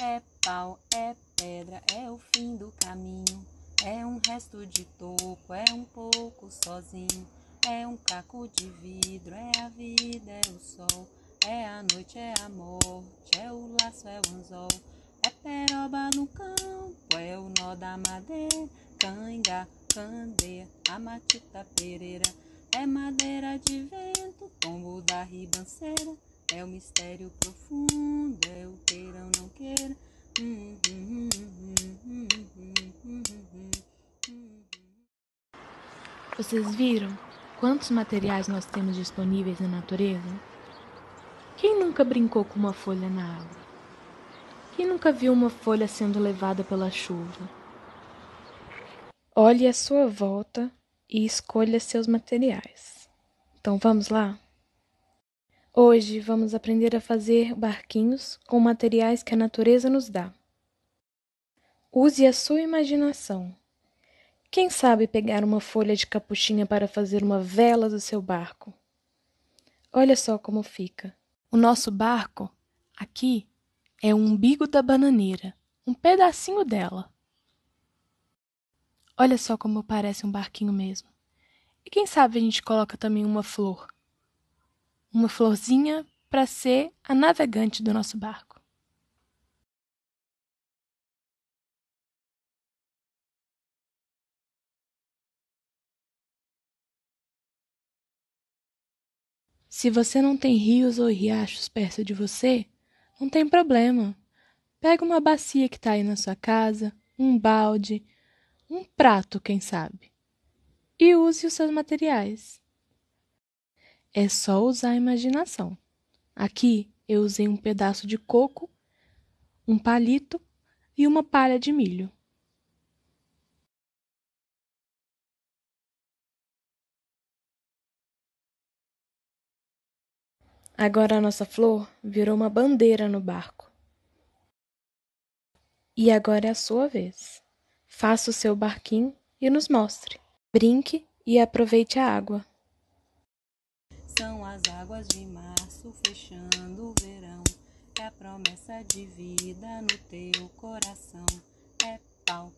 É pau, é pedra, é o fim do caminho. É um resto de toco, é um pouco sozinho. É um caco de vidro, é a vida, é o sol. É a noite, é a morte, é o laço, é o anzol. É peroba no campo, é o nó da madeira. Canga, candeia, a matita pereira. É madeira de vento, tombo da ribanceira. É o mistério profundo, Vocês viram quantos materiais nós temos disponíveis na natureza? Quem nunca brincou com uma folha na água? Quem nunca viu uma folha sendo levada pela chuva? Olhe à sua volta e escolha seus materiais. Então vamos lá? Hoje vamos aprender a fazer barquinhos com materiais que a natureza nos dá. Use a sua imaginação. Quem sabe pegar uma folha de capuchinha para fazer uma vela do seu barco? Olha só como fica. O nosso barco, aqui, é o umbigo da bananeira, um pedacinho dela. Olha só como parece um barquinho mesmo. E quem sabe a gente coloca também uma flor. Uma florzinha para ser a navegante do nosso barco. Se você não tem rios ou riachos perto de você, não tem problema. Pega uma bacia que está aí na sua casa, um balde, um prato, quem sabe, e use os seus materiais. É só usar a imaginação. Aqui eu usei um pedaço de coco, um palito e uma palha de milho. Agora a nossa flor virou uma bandeira no barco. E agora é a sua vez. Faça o seu barquinho e nos mostre. Brinque e aproveite a água. São as águas de março fechando o verão. É a promessa de vida no teu coração. É pau.